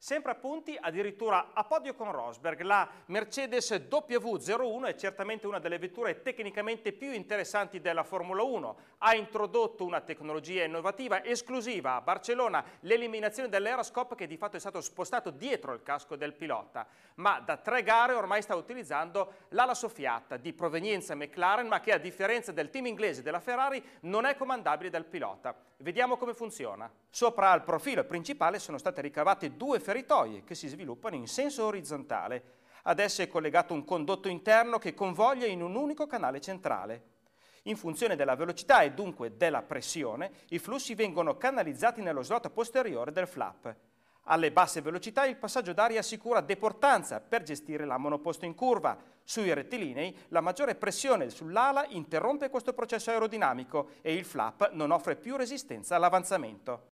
Sempre a punti, addirittura a podio con Rosberg, la Mercedes W01 è certamente una delle vetture tecnicamente più interessanti della Formula 1. Ha introdotto una tecnologia innovativa esclusiva a Barcellona, l'eliminazione dell'Aeroscope che di fatto è stato spostato dietro il casco del pilota, ma da tre gare ormai sta utilizzando l'ala soffiata di provenienza McLaren, ma che a differenza del team inglese della Ferrari non è comandabile dal pilota. Vediamo come funziona. Sopra al profilo principale sono state ricavate due feritoie che si sviluppano in senso orizzontale. Ad esse è collegato un condotto interno che convoglia in un unico canale centrale. In funzione della velocità e dunque della pressione, i flussi vengono canalizzati nello slot posteriore del flap. Alle basse velocità il passaggio d'aria assicura deportanza per gestire la monoposto in curva. Sui rettilinei la maggiore pressione sull'ala interrompe questo processo aerodinamico e il flap non offre più resistenza all'avanzamento.